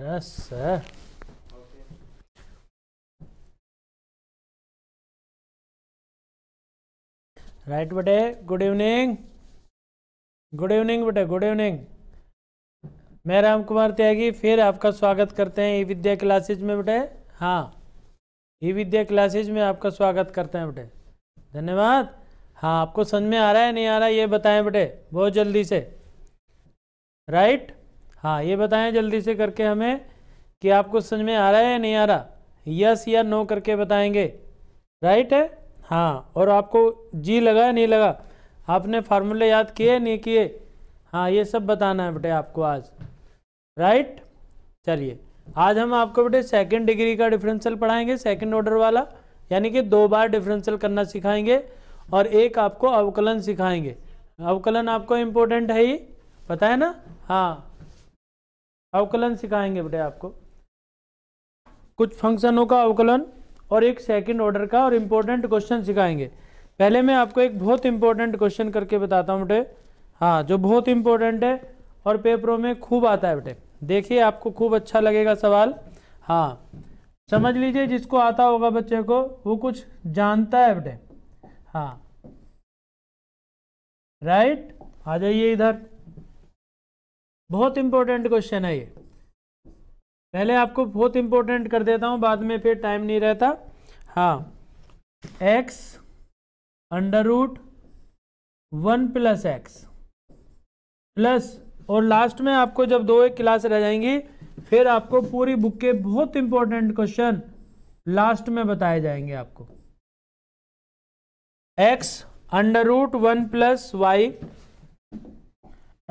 दस है राइट बेटे गुड इवनिंग गुड इवनिंग बेटे गुड इवनिंग मैं राम कुमार त्यागी फिर आपका स्वागत करते हैं ई विद्या क्लासेज में बेटे हाँ ई विद्या क्लासेज में आपका स्वागत करते हैं बेटे धन्यवाद हाँ आपको समझ में आ रहा है नहीं आ रहा है ये बताएं बेटे बहुत जल्दी से राइट हाँ ये बताएं जल्दी से करके हमें कि आपको समझ में आ रहा है या नहीं आ रहा यस या नो करके बताएंगे राइट है हाँ और आपको जी लगा या नहीं लगा आपने फार्मूले याद किए नहीं किए हाँ ये सब बताना है बेटे आपको आज राइट चलिए आज हम आपको बेटे सेकंड डिग्री का डिफरेंशियल पढ़ाएंगे सेकंड ऑर्डर वाला यानी कि दो बार डिफरेंशियल करना सिखाएंगे और एक आपको अवकलन सिखाएंगे अवकलन आपको इम्पोर्टेंट है ही पता है ना हाँ अवकलन सिखाएंगे बेटे आपको कुछ फंक्शनों का अवकलन और एक सेकंड ऑर्डर का और इम्पोर्टेंट क्वेश्चन सिखाएंगे पहले मैं आपको एक बहुत इंपॉर्टेंट क्वेश्चन करके बताता हूँ बेटे हाँ जो बहुत इंपॉर्टेंट है और पेपरों में खूब आता है बेटे देखिए आपको खूब अच्छा लगेगा सवाल हाँ समझ लीजिए जिसको आता होगा बच्चे को वो कुछ जानता है बेटे हाँ राइट आ जाइए इधर बहुत इंपॉर्टेंट क्वेश्चन है ये पहले आपको बहुत इंपॉर्टेंट कर देता हूं बाद में फिर टाइम नहीं रहता हाँ X under root one plus x plus और लास्ट में आपको जब दो एक क्लास रह जाएंगी फिर आपको पूरी बुक के बहुत इंपॉर्टेंट क्वेश्चन लास्ट में बताए जाएंगे आपको X under root one plus Y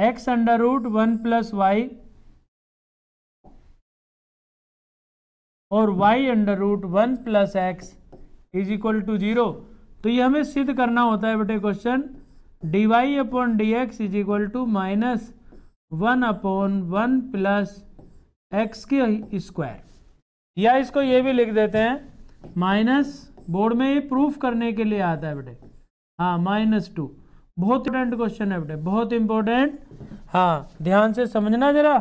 X under root one plus Y और Y under root one plus X is equal to zero तो ये हमें सिद्ध करना होता है बेटे question D Y upon D x is equal to minus one upon one plus X के स्क्वायर या इसको ये भी लिख देते हैं माइनस बोर्ड में ये प्रूफ करने के लिए आता है बेटे हाँ माइनस टू बहुत इंपॉर्टेंट क्वेश्चन है बेटे बहुत इंपॉर्टेंट हाँ ध्यान से समझना जरा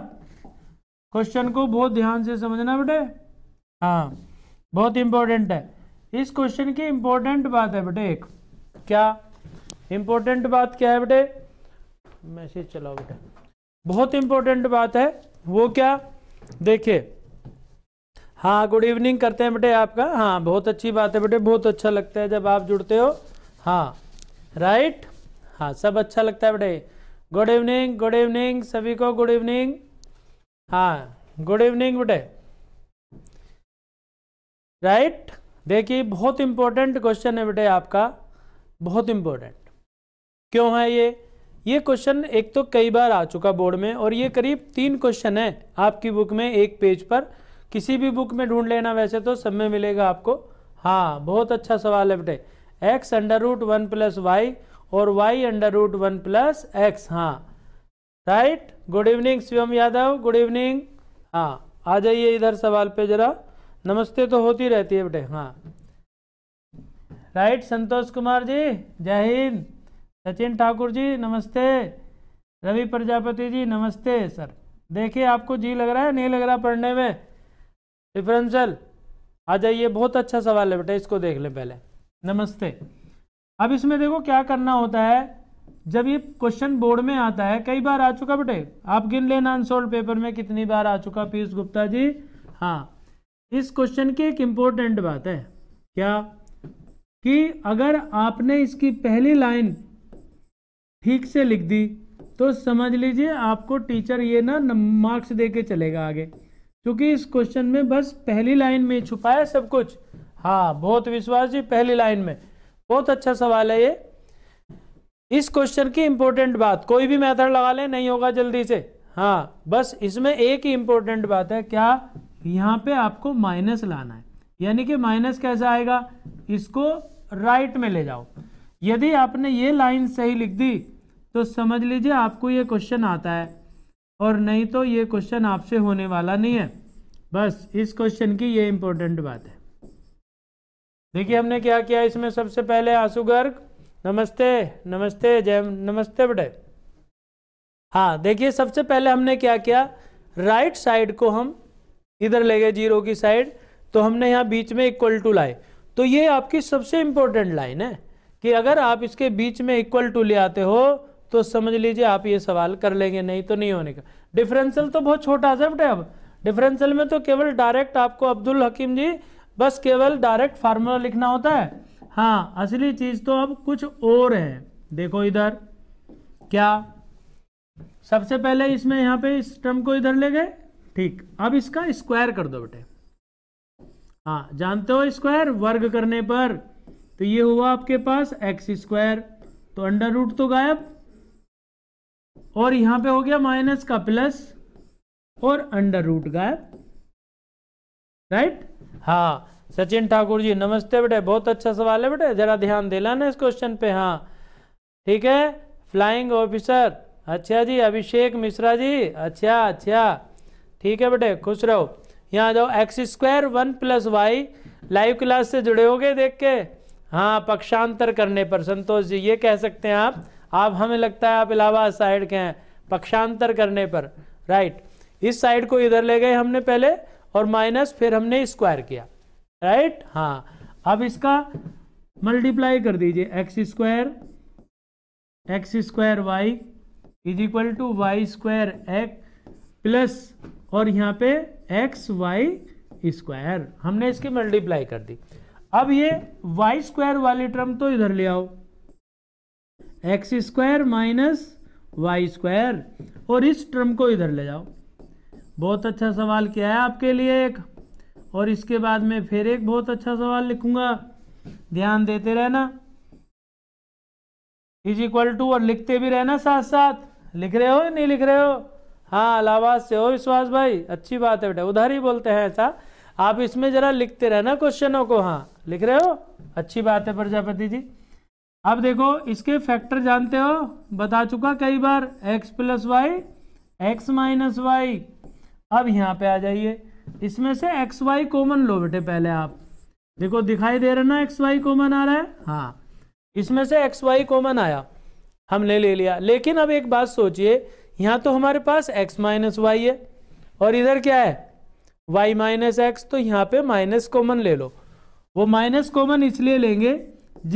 क्वेश्चन को बहुत ध्यान से समझना बेटे हाँ बहुत इंपॉर्टेंट है इस क्वेश्चन की इंपॉर्टेंट बात है बेटे एक क्या इंपॉर्टेंट बात क्या है बेटे मैसेज चलाओ बेटे बहुत इंपॉर्टेंट बात है वो क्या देखिए हाँ गुड इवनिंग करते हैं बेटे आपका हाँ बहुत अच्छी बात है बेटे बहुत अच्छा लगता है जब आप जुड़ते हो हाँ राइट हाँ सब अच्छा लगता है बेटे गुड इवनिंग गुड इवनिंग सभी को गुड इवनिंग हाँ गुड इवनिंग बेटे राइट देखिए बहुत इंपॉर्टेंट क्वेश्चन है बेटे आपका बहुत इंपॉर्टेंट क्यों है ये ये क्वेश्चन एक तो कई बार आ चुका बोर्ड में और ये करीब तीन क्वेश्चन है आपकी बुक में एक पेज पर किसी भी बुक में ढूंढ लेना वैसे तो सब में मिलेगा आपको हाँ बहुत अच्छा सवाल है बेटे X under root one plus Y और Y under root one plus X हाँ right good evening Shivam Yadav good evening हाँ आ जाइए इधर सवाल पे जरा नमस्ते तो होती रहती है बेटे हाँ राइट संतोष कुमार जी जय हिंद सचिन ठाकुर जी नमस्ते रवि प्रजापति जी नमस्ते सर देखिए आपको जी लग रहा है नहीं लग रहा पढ़ने में डिफरेंशियल आ जाइए बहुत अच्छा सवाल है बेटा इसको देख लें पहले नमस्ते अब इसमें देखो क्या करना होता है जब ये क्वेश्चन बोर्ड में आता है कई बार आ चुका बेटे आप गिन लेना अनसोल्व पेपर में कितनी बार आ चुका पीयूष गुप्ता जी हाँ इस क्वेश्चन की एक इम्पोर्टेंट बात है क्या कि अगर आपने इसकी पहली लाइन ठीक से लिख दी तो समझ लीजिए आपको टीचर ये ना मार्क्स दे के चलेगा आगे क्योंकि इस क्वेश्चन में बस पहली लाइन में छुपा है सब कुछ हाँ बहुत विश्वास जी पहली लाइन में बहुत अच्छा सवाल है ये इस क्वेश्चन की इंपॉर्टेंट बात कोई भी मेथड लगा ले नहीं होगा जल्दी से हाँ बस इसमें एक ही इंपॉर्टेंट बात है क्या यहाँ पे आपको माइनस लाना है यानी कि माइनस कैसा आएगा इसको राइट में ले जाओ यदि आपने ये लाइन सही लिख दी तो समझ लीजिए आपको ये क्वेश्चन आता है और नहीं तो ये क्वेश्चन आपसे होने वाला नहीं है बस इस क्वेश्चन की ये इंपॉर्टेंट बात है देखिए हमने क्या किया इसमें सबसे पहले आंसू गर्ग नमस्ते नमस्ते जय नमस्ते बड़े हाँ देखिए सबसे पहले हमने क्या किया राइट साइड को हम इधर ले गए जीरो की साइड तो हमने यहाँ बीच में इक्वल टू लाए तो ये आपकी सबसे इंपॉर्टेंट लाइन है कि अगर आप इसके बीच में इक्वल टू ले आते हो तो समझ लीजिए आप ये सवाल कर लेंगे नहीं तो नहीं होने का डिफरेंशियल तो बहुत छोटा सा बेटे अब डिफरेंशियल में तो केवल डायरेक्ट आपको अब्दुल हकीम जी बस केवल डायरेक्ट फार्मूला लिखना होता है हाँ असली चीज़ तो अब कुछ और है देखो इधर क्या सबसे पहले इसमें यहां पे इस टर्म को इधर ले गए ठीक अब इसका स्क्वायर कर दो बेटे हाँ जानते हो स्क्वायर वर्ग करने पर तो ये हुआ आपके पास एक्स स्क्वायर तो अंडर रूट तो गायब और यहां पे हो गया माइनस का प्लस और अंडर रूट गायब राइट हाँ सचिन ठाकुर जी नमस्ते बेटे बहुत अच्छा सवाल है बेटे जरा ध्यान देना ना इस क्वेश्चन पे हाँ ठीक है फ्लाइंग ऑफिसर अच्छा जी अभिषेक मिश्रा जी अच्छा अच्छा ठीक है बेटे खुश रहो यहाँ जाओ X square one plus Y live class से जुड़े होगे देख के हाँ पक्षांतर करने पर संतोष जी ये कह सकते हैं आप आप हमें लगता है आप इलाहाबाद साइड के हैं पक्षांतर करने पर राइट इस साइड को इधर ले गए हमने पहले और माइनस फिर हमने स्क्वायर किया राइट हाँ अब इसका मल्टीप्लाई कर दीजिए X square X square Y is equal to Y square X plus और यहाँ पे एक्स वाई स्क्वायर हमने इसकी मल्टीप्लाई कर दी अब ये वाई स्क्वायर वाली टर्म तो इधर ले आओ X square minus Y square और इस टर्म को इधर ले जाओ बहुत अच्छा सवाल किया है आपके लिए एक और इसके बाद में फिर एक बहुत अच्छा सवाल लिखूंगा ध्यान देते रहना इज इक्वल टू और लिखते भी रहना साथ साथ लिख रहे हो या नहीं लिख रहे हो हाँ अलावाज से हो विश्वास भाई अच्छी बात है बेटा उधर ही बोलते हैं ऐसा आप इसमें जरा लिखते रहना क्वेश्चनों को हाँ लिख रहे हो अच्छी बात है प्रजापति जी अब देखो इसके फैक्टर जानते हो बता चुका कई बार X plus Y X minus Y अब यहाँ पे आ जाइए इसमें से एक्स वाई कॉमन लो बेटे पहले आप देखो दिखाई दे रहा ना एक्स वाई कॉमन आ रहा है हाँ इसमें से एक्स वाई कॉमन आया हमने ले लिया लेकिन अब एक बात सोचिए यहाँ तो हमारे पास एक्स माइनस वाई है और इधर क्या है वाई माइनस एक्स तो यहाँ पे माइनस कॉमन ले लो वो माइनस कॉमन इसलिए लेंगे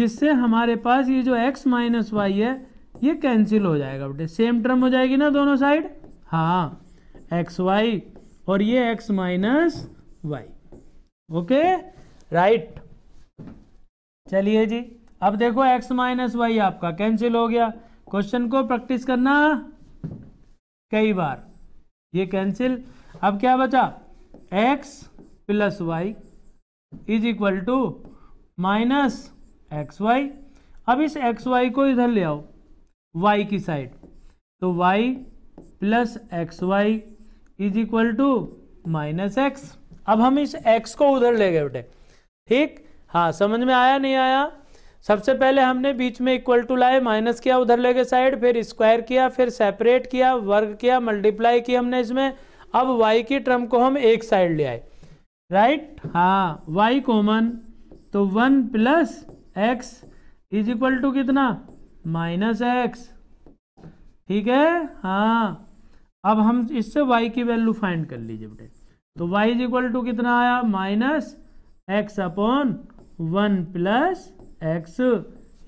जिससे हमारे पास ये जो एक्स माइनस वाई है ये कैंसिल हो जाएगा बेटे सेम टर्म हो जाएगी ना दोनों साइड हाँ एक्स वाई और ये X minus Y okay right चलिए जी अब देखो एक्स माइनस वाई आपका कैंसिल हो गया क्वेश्चन को प्रैक्टिस करना कई बार ये कैंसिल अब क्या बचा X plus Y is equal to minus X Y अब इस एक्स वाई को इधर ले आओ वाई की साइड तो Y plus x Y is equal to minus X अब हम इस एक्स को उधर ले गए बेटे ठीक हाँ समझ में आया नहीं आया सबसे पहले हमने बीच में इक्वल टू लाए माइनस किया उधर ले गए साइड फिर स्क्वायर किया फिर सेपरेट किया वर्ग किया मल्टीप्लाई किया हमने इसमें अब वाई की ट्रम को हम एक साइड ले आए राइट हाँ वाई कॉमन तो one plus X is equal to कितना माइनस एक्स ठीक है हाँ अब हम इससे y की वैल्यू फाइंड कर लीजिए बेटे तो y इज इक्वल टू कितना आया minus X upon one plus X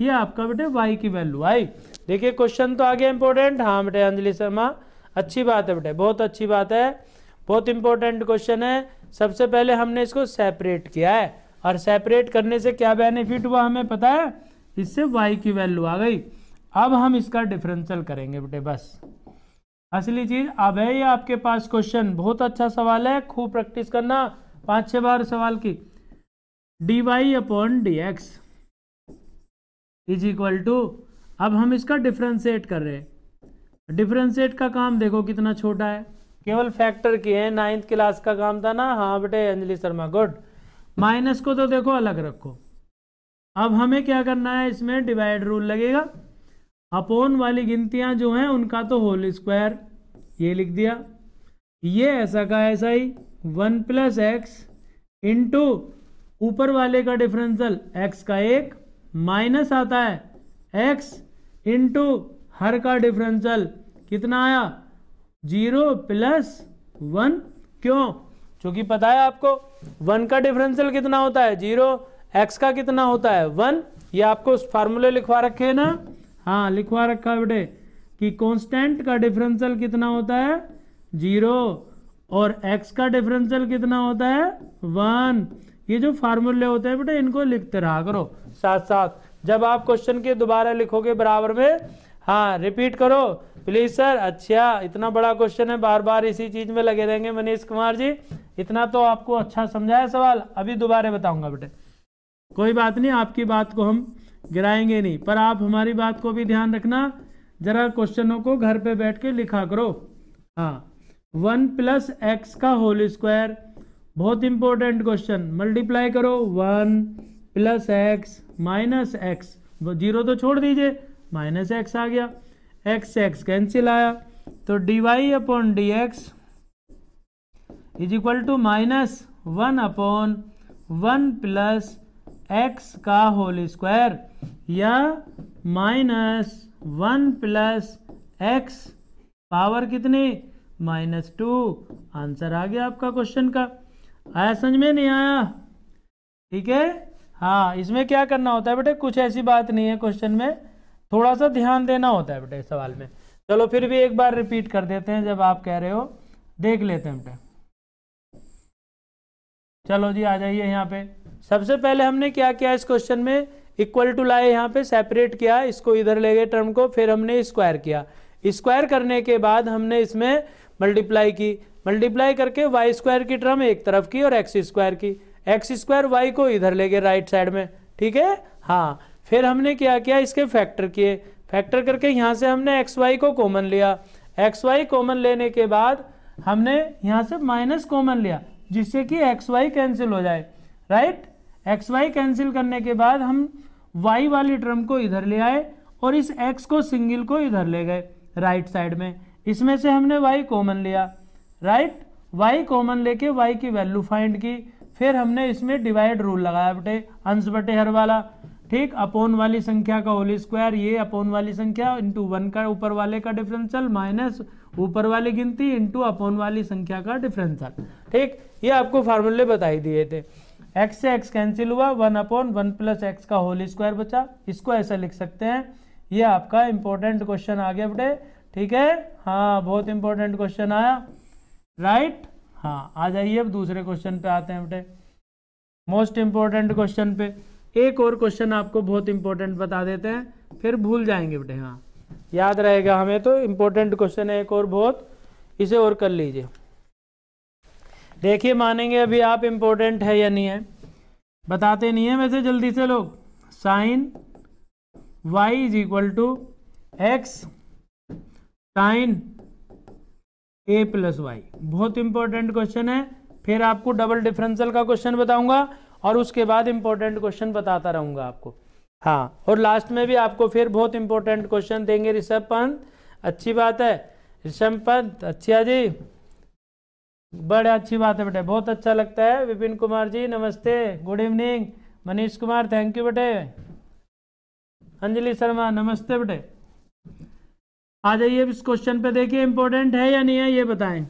ये आपका बेटे y की वैल्यू आई देखिए क्वेश्चन तो आ गया इंपॉर्टेंट हाँ बेटे अंजलि शर्मा अच्छी बात है बेटे बहुत अच्छी बात है बहुत इंपॉर्टेंट क्वेश्चन है सबसे पहले हमने इसको सेपरेट किया है और सेपरेट करने से क्या बेनिफिट हुआ हमें पता है इससे y की वैल्यू आ गई अब हम इसका डिफरेंशियल करेंगे बेटे बस असली चीज अब है ये आपके पास क्वेश्चन बहुत अच्छा सवाल है खूब प्रैक्टिस करना पांच छह बार सवाल की D Y upon D x is equal to अब हम इसका डिफ्रेंशिएट कर रहे हैं डिफ्रेंशिएट का काम देखो कितना छोटा है केवल फैक्टर की है नाइन्थ क्लास का काम था ना हाँ बेटे अंजलि शर्मा गुड माइनस को तो देखो अलग रखो अब हमें क्या करना है इसमें डिवाइड रूल लगेगा अपोन वाली गिनतियां जो हैं उनका तो होल स्क्वायर ये लिख दिया ये ऐसा का ऐसा ही वन प्लस एक्स इंटू ऊपर वाले का डिफरेंशियल एक्स का एक माइनस आता है एक्स इंटू हर का डिफरेंशियल कितना आया जीरो प्लस वन क्यों क्योंकि पता है आपको वन का डिफरेंशियल कितना होता है जीरो एक्स का कितना होता है वन ये आपको फार्मूले लिखवा रखे हैं ना हाँ लिखवा रखा है बेटे कि कांस्टेंट का डिफरेंशियल कितना होता है जीरो और एक्स का डिफरेंशियल कितना होता है वन ये जो फार्मूले होते हैं बेटे इनको लिखते रहा करो साथ साथ जब आप क्वेश्चन के दोबारा लिखोगे बराबर में हाँ रिपीट करो प्लीज सर अच्छा इतना बड़ा क्वेश्चन है बार बार इसी चीज में लगे रहेंगे मनीष कुमार जी इतना तो आपको अच्छा समझाया सवाल अभी दोबारा बताऊंगा बेटे कोई बात नहीं आपकी बात को हम गिराएंगे नहीं पर आप हमारी बात को भी ध्यान रखना जरा क्वेश्चनों को घर पे बैठ के लिखा करो हाँ वन प्लस एक्स का होल स्क्वायर बहुत इंपॉर्टेंट क्वेश्चन मल्टीप्लाई करो one plus X minus X zero तो छोड़ दीजिए माइनस एक्स आ गया एक्स एक्स कैंसिल आया तो D Y upon D x is equal to minus one upon one plus X का होल स्क्वायर या minus one plus X power कितने minus two answer आ गया आपका क्वेश्चन का आया समझ में नहीं आया ठीक है हाँ इसमें क्या करना होता है बेटे कुछ ऐसी बात नहीं है क्वेश्चन में थोड़ा सा ध्यान देना होता है बेटे सवाल में चलो फिर भी एक बार रिपीट कर देते हैं जब आप कह रहे हो देख लेते हैं बेटे चलो जी आ जाइए यहाँ पे सबसे पहले हमने क्या किया इस क्वेश्चन में इक्वल टू लाए यहाँ पे सेपरेट किया इसको इधर ले गए टर्म को फिर हमने स्क्वायर किया स्क्वायर करने के बाद हमने इसमें मल्टीप्लाई की मल्टीप्लाई करके वाई स्क्वायर की टर्म एक तरफ की और एक्स स्क्वायर की एक्स स्क्वायर वाई को इधर ले गए राइट साइड में ठीक है हाँ फिर हमने क्या किया इसके फैक्टर किए फैक्टर करके यहाँ से हमने एक्स वाई को कॉमन लिया एक्स वाई कॉमन लेने के बाद हमने यहाँ से माइनस कॉमन लिया जिससे कि एक्स वाई कैंसिल हो जाए राइट एक्स वाई कैंसिल करने के बाद हम वाई वाली टर्म को इधर ले आए और इस एक्स को सिंगल को इधर ले गए राइट साइड में इसमें से हमने वाई कॉमन लिया राइट वाई कॉमन लेके वाई की वैल्यू फाइंड की फिर हमने इसमें डिवाइड रूल लगाया बटे अंश बटे हर वाला ठीक अपोन वाली संख्या का होल स्क्वायर ये अपोन वाली संख्या इंटू वन का ऊपर वाले का डिफरेंशियल माइनस ऊपर वाली गिनती इंटू अपोन वाली संख्या का डिफरेंशियल ठीक ये आपको फार्मूले बताई दिए थे एक्स से एक्स कैंसिल हुआ one upon one plus X का होल स्क्वायर बचा इसको ऐसा लिख सकते हैं ये आपका इंपॉर्टेंट क्वेश्चन आ गया बेटे ठीक है हाँ बहुत इंपॉर्टेंट क्वेश्चन आया राइट हाँ आ जाइए अब दूसरे क्वेश्चन पे आते हैं बेटे मोस्ट इंपॉर्टेंट क्वेश्चन पे एक और क्वेश्चन आपको बहुत इंपॉर्टेंट बता देते हैं फिर भूल जाएंगे बेटे हाँ याद रहेगा हमें तो इंपॉर्टेंट क्वेश्चन है एक और बहुत इसे और कर लीजिए देखिए मानेंगे अभी आप इम्पोर्टेंट है या नहीं है बताते नहीं है वैसे जल्दी से लोग sine y is equal to x sine a plus y बहुत इंपॉर्टेंट क्वेश्चन है फिर आपको डबल डिफरेंशियल का क्वेश्चन बताऊंगा और उसके बाद इंपॉर्टेंट क्वेश्चन बताता रहूंगा आपको हाँ और लास्ट में भी आपको फिर बहुत इंपॉर्टेंट क्वेश्चन देंगे ऋषभ पंत अच्छी बात है ऋषभ पंत अच्छा जी बड़े अच्छी बात है बेटे बहुत अच्छा लगता है विपिन कुमार जी नमस्ते good evening Manish Kumar thank you बेटे अंजलि शर्मा नमस्ते बेटे आ जाइए इस क्वेश्चन पे देखिए इंपॉर्टेंट है या नहीं है ये बताएं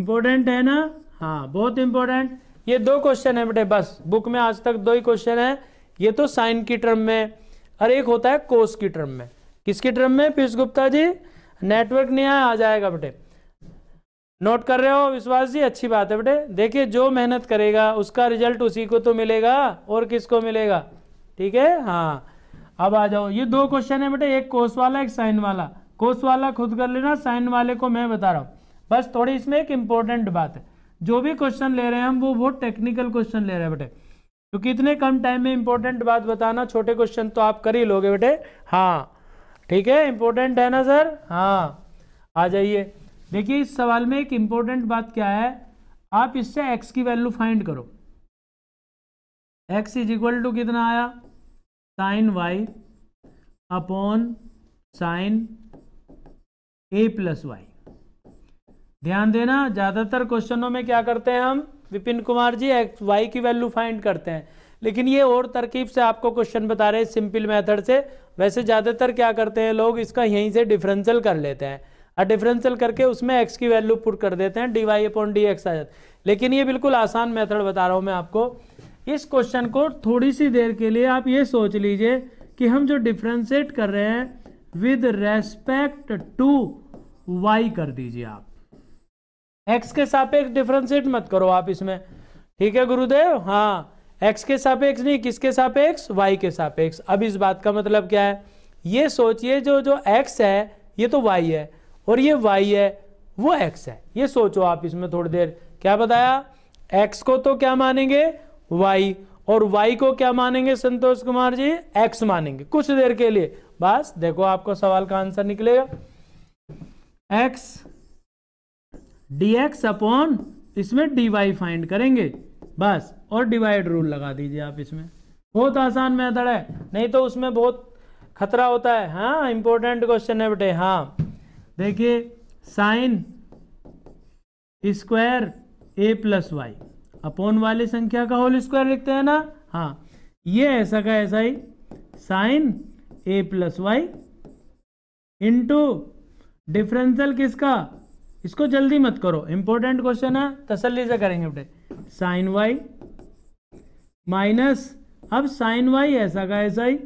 इंपॉर्टेंट है ना हाँ बहुत इंपॉर्टेंट ये दो क्वेश्चन है बेटे बस बुक में आज तक दो ही क्वेश्चन है ये तो साइन की टर्म में और एक होता है कोस की टर्म में किसकी टर्म में पीयूष गुप्ता जी नेटवर्क नहीं आया आ जाएगा बेटे नोट कर रहे हो विश्वास जी अच्छी बात है बेटे देखिए जो मेहनत करेगा उसका रिजल्ट उसी को तो मिलेगा और किसको मिलेगा ठीक है हाँ अब आ जाओ ये दो क्वेश्चन है बेटे एक कोस वाला एक साइन वाला कोस वाला खुद कर लेना साइन वाले को मैं बता रहा हूँ बस थोड़ी इसमें एक इम्पोर्टेंट बात है जो भी क्वेश्चन ले रहे हैं हम वो बहुत टेक्निकल क्वेश्चन ले रहे हैं बेटे क्योंकि तो इतने कम टाइम में इंपॉर्टेंट बात बताना छोटे क्वेश्चन तो आप कर ही लोगे बेटे हाँ ठीक है इंपॉर्टेंट है ना सर हाँ आ जाइए देखिए इस सवाल में एक इंपॉर्टेंट बात क्या है आप इससे x की वैल्यू फाइंड करो x इज इक्वल टू कितना आया sine y upon sine a plus y ध्यान देना ज़्यादातर क्वेश्चनों में क्या करते हैं हम विपिन कुमार जी एक्स वाई की वैल्यू फाइंड करते हैं लेकिन ये और तरकीब से आपको क्वेश्चन बता रहे हैं सिंपल मेथड से वैसे ज़्यादातर क्या करते हैं लोग इसका यहीं से डिफरेंशियल कर लेते हैं और डिफरेंशियल करके उसमें एक्स की वैल्यू पुट कर देते हैं d Y upon D x आ जाता है लेकिन ये बिल्कुल आसान मेथड बता रहा हूँ मैं आपको इस क्वेश्चन को थोड़ी सी देर के लिए आप ये सोच लीजिए कि हम जो डिफ्रेंशिएट कर रहे हैं विद रेस्पेक्ट टू वाई कर दीजिए आप एक्स के सापेक्ष डिफ्रेंशिएट मत करो आप इसमें ठीक है गुरुदेव हाँ एक्स के सापेक्ष नहीं किसके सापेक्ष वाई के सापेक्ष अब इस बात का मतलब क्या है ये सोचिए जो जो एक्स है ये तो वाई है और ये वाई है वो एक्स है ये सोचो आप इसमें थोड़ी देर क्या बताया एक्स को तो क्या मानेंगे वाई और वाई को क्या मानेंगे संतोष कुमार जी एक्स मानेंगे कुछ देर के लिए बस देखो आपको सवाल का आंसर निकलेगा एक्स डी अपॉन इसमें डी फाइंड करेंगे बस और डिवाइड रूल लगा दीजिए आप इसमें बहुत आसान मेथड है नहीं तो उसमें बहुत खतरा होता है हाँ इंपॉर्टेंट क्वेश्चन है बेटे हाँ देखिए sine square a plus y upon वाली संख्या का होल स्क्वायर लिखते हैं ना हाँ ये ऐसा का ऐसा ही sine a plus y into differential किसका इसको जल्दी मत करो इंपॉर्टेंट क्वेश्चन है तसल्ली से करेंगे बेटे साइन वाई माइनस अब साइन वाई ऐसा का ऐसा ही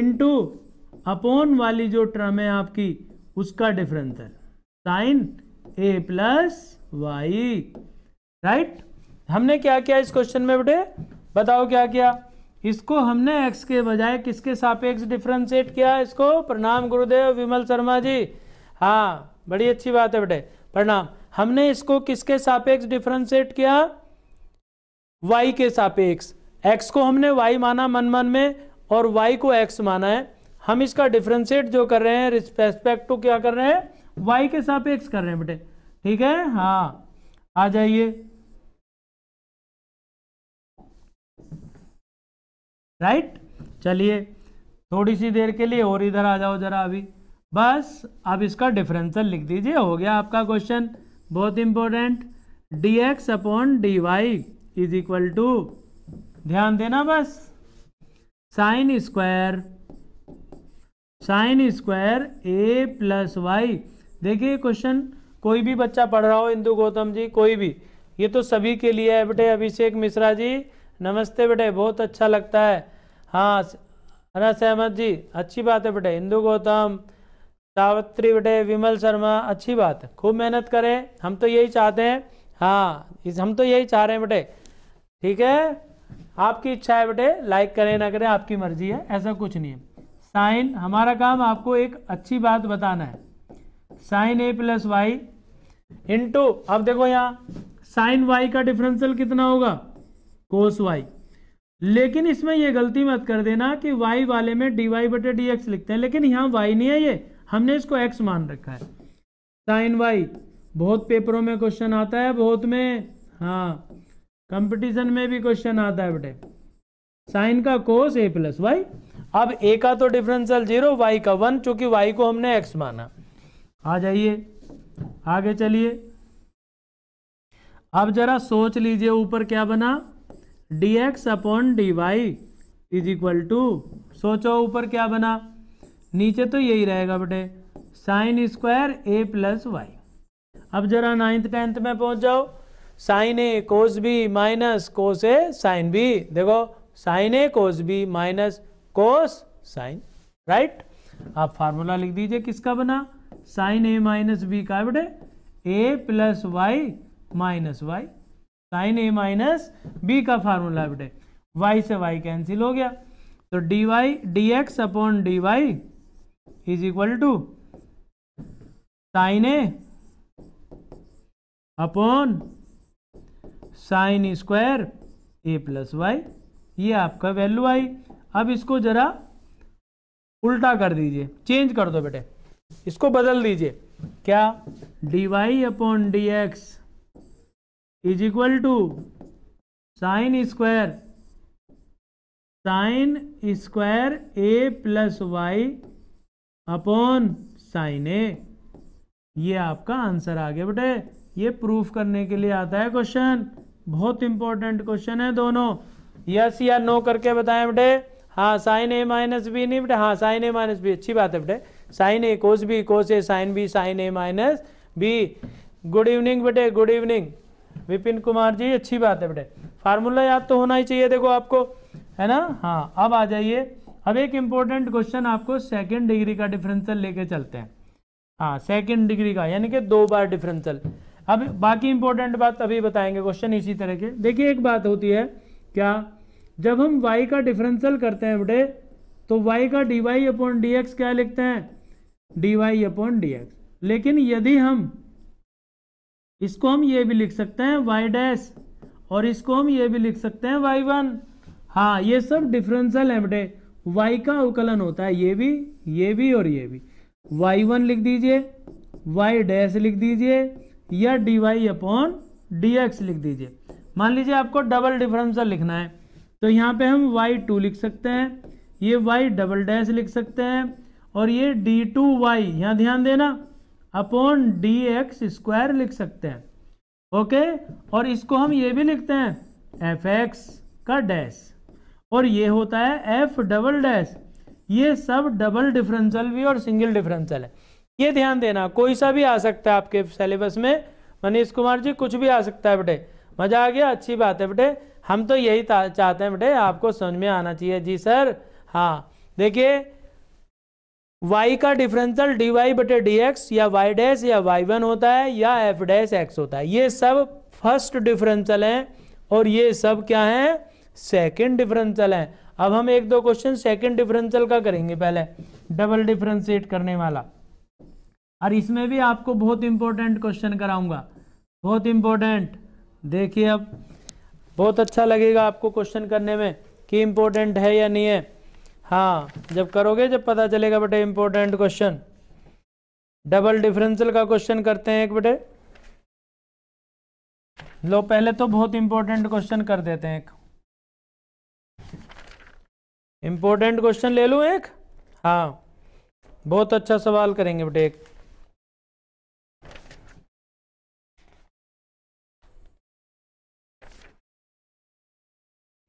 इंटू अपॉन वाली जो टर्म है आपकी उसका डिफरेंस है sine a plus y right हमने क्या किया इस क्वेश्चन में बेटे बताओ क्या किया इसको हमने x के बजाय किसके सापेक्ष डिफ्रेंशिएट किया इसको प्रणाम गुरुदेव विमल शर्मा जी हाँ बड़ी अच्छी बात है बेटे प्रणाम हमने इसको किसके सापेक्ष डिफ्रेंशिएट किया y के सापेक्ष x को हमने y माना मन मन में और y को x माना है हम इसका डिफ्रेंशिएट जो कर रहे हैं रिस्पेक्ट टू क्या कर रहे हैं वाई के साथ एक्स कर रहे हैं बेटे ठीक है हाँ आ जाइए राइट चलिए थोड़ी सी देर के लिए और इधर आ जाओ जरा अभी बस अब इसका डिफरेंशियल लिख दीजिए हो गया आपका क्वेश्चन बहुत important d x upon d y is equal to ध्यान देना बस sine square sine square a plus y देखिए क्वेश्चन कोई भी बच्चा पढ़ रहा हो इंदु गौतम जी कोई भी ये तो सभी के लिए है बेटे अभिषेक मिश्रा जी नमस्ते बेटे बहुत अच्छा लगता है हाँ अना सहमत जी अच्छी बात है बेटे इंदु गौतम सावत्री बेटे विमल शर्मा अच्छी बात है खूब मेहनत करें हम तो यही चाहते हैं हाँ इस हम तो यही चाह रहे हैं बेटे ठीक है आपकी इच्छा है बेटे लाइक करें ना करें आपकी मर्जी है ऐसा कुछ नहीं है साइन हमारा काम आपको एक अच्छी बात बताना है sine a plus y into अब देखो यहाँ साइन वाई का डिफरेंशियल कितना होगा कोस वाई लेकिन इसमें यह गलती मत कर देना कि वाई वाले में डी वाई बटे डी एक्स लिखते हैं लेकिन यहाँ वाई नहीं है ये हमने इसको एक्स मान रखा है साइन वाई बहुत पेपरों में क्वेश्चन आता है बहुत में हाँ कंपटीशन में भी क्वेश्चन आता है बेटे साइन का कोस ए प्लस वाई अब ए का तो डिफरेंशियल जीरो वाई का वन चूंकि वाई को हमने एक्स माना आ जाइए आगे चलिए अब जरा सोच लीजिए ऊपर क्या बना d x upon d y is equal to सोचो ऊपर क्या बना नीचे तो यही रहेगा बेटे sine square a plus y अब जरा नाइन्थ टेंथ में पहुंच जाओ sine a cos b minus cos a sine b देखो sine a cos b minus cos sine right आप फार्मूला लिख दीजिए किसका बना साइन ए माइनस बी का बेटे a plus y minus y sine a minus b का formula बेटे वाई से वाई कैंसिल हो गया तो D y d x upon d y is equal to sine a upon sine square a plus y ये आपका value आई अब इसको जरा उल्टा कर दीजिए चेंज कर दो बेटे इसको बदल दीजिए क्या d Y upon D x is equal to sine square sine square a plus y upon sine a ये आपका आंसर आ गया बेटे ये प्रूफ करने के लिए आता है क्वेश्चन बहुत इंपॉर्टेंट क्वेश्चन है दोनों यस या नो करके बताएं बेटे हाँ साइन ए माइनस बी नहीं बेटे हाँ साइन ए माइनस बी अच्छी बात है बेटे sine a cos b cos a sine b sine a minus b good evening बेटे गुड इवनिंग विपिन कुमार जी अच्छी बात है बेटे फार्मूला याद तो होना ही चाहिए देखो आपको है ना हाँ अब आ जाइए अब एक इम्पोर्टेंट क्वेश्चन आपको सेकेंड डिग्री का डिफरेंशियल लेके चलते हैं हाँ सेकेंड डिग्री का यानी कि दो बार डिफरेंशियल अब बाकी इंपॉर्टेंट बात अभी बताएंगे क्वेश्चन इसी तरह के देखिए एक बात होती है क्या जब हम y का डिफरेंशियल करते हैं बेटे तो y का dy वाई अपॉन डी क्या लिखते हैं dy वाई अपॉन डी लेकिन यदि हम इसको हम ये भी लिख सकते हैं y डैश और इसको हम ये भी लिख सकते हैं y1 वन हाँ ये सब डिफरेंशियल है बेटे y का अवकलन होता है ये भी ये भी और ये भी y1 लिख दीजिए y डैश लिख दीजिए या dy अपॉन dx लिख दीजिए मान लीजिए आपको डबल डिफरेंशियल लिखना है तो यहाँ पे हम वाई टू लिख सकते हैं ये वाई डबल डैश लिख सकते हैं और ये डी टू वाई यहाँ ध्यान देना अपॉन डी एक्स स्क्वायर लिख सकते हैं ओके और इसको हम ये भी लिखते हैं एफ एक्स का डैश और ये होता है एफ डबल डैश ये सब डबल डिफरेंशियल भी और सिंगल डिफरेंशियल है ये ध्यान देना कोई सा भी आ सकता है आपके सिलेबस में मनीष कुमार जी कुछ भी आ सकता है बेटे मजा आ गया अच्छी बात है बेटे हम तो यही चाहते हैं बेटे आपको समझ में आना चाहिए जी सर हाँ देखिए y का डिफरेंशियल dy वाई बटे डी एक्स या y डैश या y1 होता है या f डैश एक्स होता है ये सब फर्स्ट डिफरेंशियल हैं और ये सब क्या हैं सेकंड डिफरेंशियल हैं अब हम एक दो क्वेश्चन सेकंड डिफरेंशियल का करेंगे पहले डबल डिफरेंशिएट करने वाला और इसमें भी आपको बहुत इंपॉर्टेंट क्वेश्चन कराऊंगा बहुत इंपॉर्टेंट देखिए अब बहुत अच्छा लगेगा आपको क्वेश्चन करने में कि इम्पोर्टेंट है या नहीं है हाँ जब करोगे जब पता चलेगा बेटे इम्पोर्टेंट क्वेश्चन डबल डिफरेंशियल का क्वेश्चन करते हैं एक बेटे लो पहले तो बहुत इंपॉर्टेंट क्वेश्चन कर देते हैं एक इम्पोर्टेंट क्वेश्चन ले लूँ एक हाँ बहुत अच्छा सवाल करेंगे बेटे एक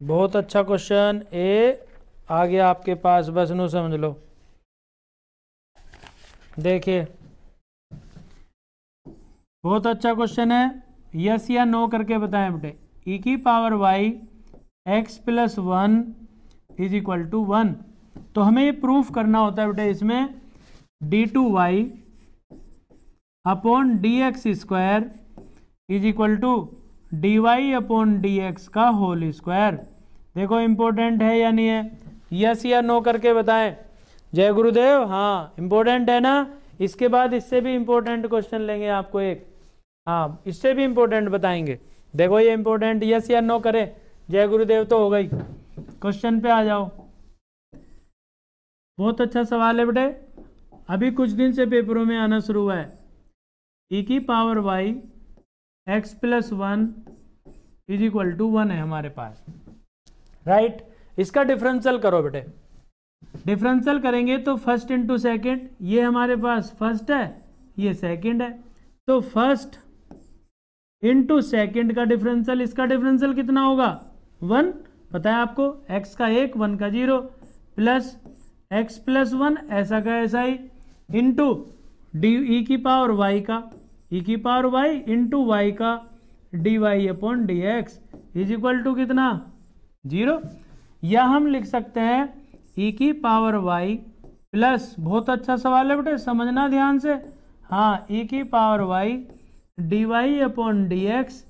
बहुत अच्छा क्वेश्चन ए आ गया आपके पास बस नो समझ लो देखिए बहुत अच्छा क्वेश्चन है यस या नो करके बताएं बेटे ई e की power y x plus one is equal to one तो हमें ये प्रूफ करना होता है बेटे इसमें d two y upon D x square is equal to d Y upon D x का होल स्क्वायर देखो इम्पोर्टेंट है या नहीं है यस या नो करके बताएं जय गुरुदेव हाँ इम्पोर्टेंट है ना इसके बाद इससे भी इम्पोर्टेंट क्वेश्चन लेंगे आपको एक हाँ इससे भी इम्पोर्टेंट बताएंगे देखो ये इम्पोर्टेंट यस या नो करें जय गुरुदेव तो हो गई क्वेश्चन पे आ जाओ बहुत अच्छा सवाल है बेटे अभी कुछ दिन से पेपरों में आना शुरू हुआ है ई e की power y x plus one is equal to one है हमारे पास राइट right? इसका डिफरेंशियल करो बेटे डिफरेंशियल करेंगे तो फर्स्ट इंटू सेकेंड ये हमारे पास फर्स्ट है ये सेकेंड है तो फर्स्ट इंटू सेकेंड का डिफरेंशियल इसका डिफरेंशियल कितना होगा वन पता है आपको एक्स का एक वन का zero plus x plus one ऐसा का ऐसा ही इंटू डी ई की पावर वाई का ई e की पावर वाई इंटू वाई का d Y upon D x is equal to कितना जीरो या हम लिख सकते हैं ई e की पावर वाई प्लस बहुत अच्छा सवाल है बेटे समझना ध्यान से हाँ ई e की power y d Y upon D x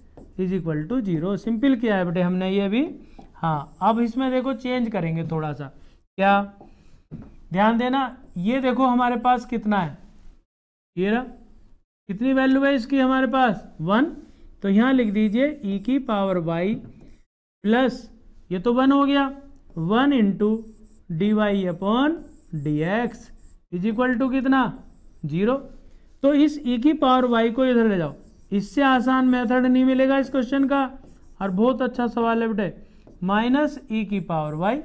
is equal to zero simple किया है बेटे हमने ये भी हाँ अब इसमें देखो चेंज करेंगे थोड़ा सा क्या ध्यान देना ये देखो हमारे पास कितना है ये रहा कितनी वैल्यू है इसकी हमारे पास वन तो यहाँ लिख दीजिए ई e की पावर वाई प्लस ये तो वन हो गया one into d Y upon D x is equal to कितना जीरो तो इस ई e की पावर वाई को इधर ले जाओ इससे आसान मेथड नहीं मिलेगा इस क्वेश्चन का और बहुत अच्छा सवाल है बेटे माइनस ई e की पावर वाई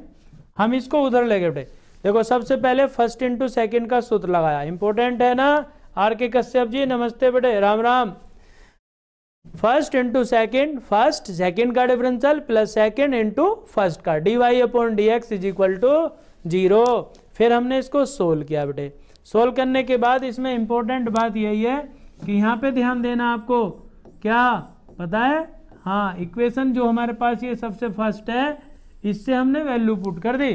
हम इसको उधर ले गए बेटे देखो सबसे पहले फर्स्ट इंटू सेकेंड का सूत्र लगाया इंपॉर्टेंट है ना आर के कश्यप जी नमस्ते बेटे Ram Ram first into second first second का differential plus second into first का d Y upon D x is equal to zero फिर हमने इसको सोल्व किया बेटे सोल्व करने के बाद इसमें इंपॉर्टेंट बात यही है कि यहाँ पे ध्यान देना आपको क्या पता है हाँ इक्वेशन जो हमारे पास ये सबसे फर्स्ट है इससे हमने वैल्यू पुट कर दी